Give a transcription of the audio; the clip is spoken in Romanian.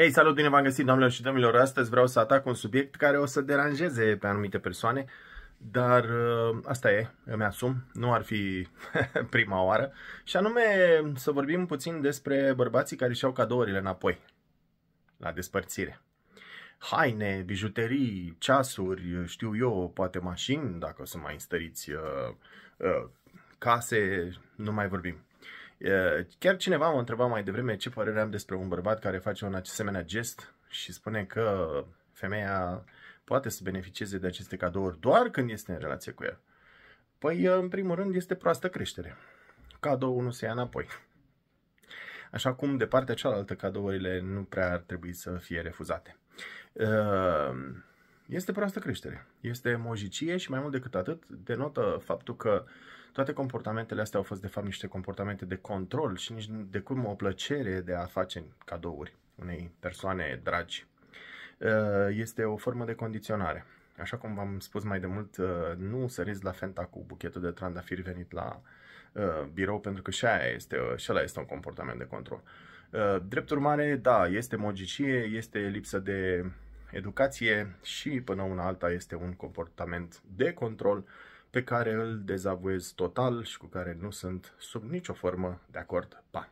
Hei, salut, bine v-am găsit, doamnelor și domnilor! Astăzi vreau să atac un subiect care o să deranjeze pe anumite persoane, dar uh, asta e, îmi asum, nu ar fi prima oară, și anume să vorbim puțin despre bărbații care își au cadourile înapoi, la despărțire. Haine, bijuterii, ceasuri, știu eu, poate mașini, dacă o să mai înstăriți uh, uh, case, nu mai vorbim. Chiar cineva mă întreba mai devreme ce părere am despre un bărbat care face un asemenea gest și spune că femeia poate să beneficieze de aceste cadouri doar când este în relație cu el. Păi, în primul rând, este proastă creștere. Cadou nu se ia înapoi. Așa cum, de partea cealaltă, cadourile nu prea ar trebui să fie refuzate. Uh, este proastă creștere. Este mojicie și mai mult decât atât denotă faptul că toate comportamentele astea au fost de fapt niște comportamente de control și nici de cum o plăcere de a face cadouri unei persoane dragi. Uh, este o formă de condiționare. Așa cum v-am spus mai de mult, uh, nu săriți la Fenta cu buchetul de trandafiri venit la uh, birou, pentru că și, aia este, și ăla este un comportament de control. Drept urmare, da, este mogicie, este lipsă de educație și până una alta este un comportament de control pe care îl dezavuez total și cu care nu sunt sub nicio formă de acord. Pa!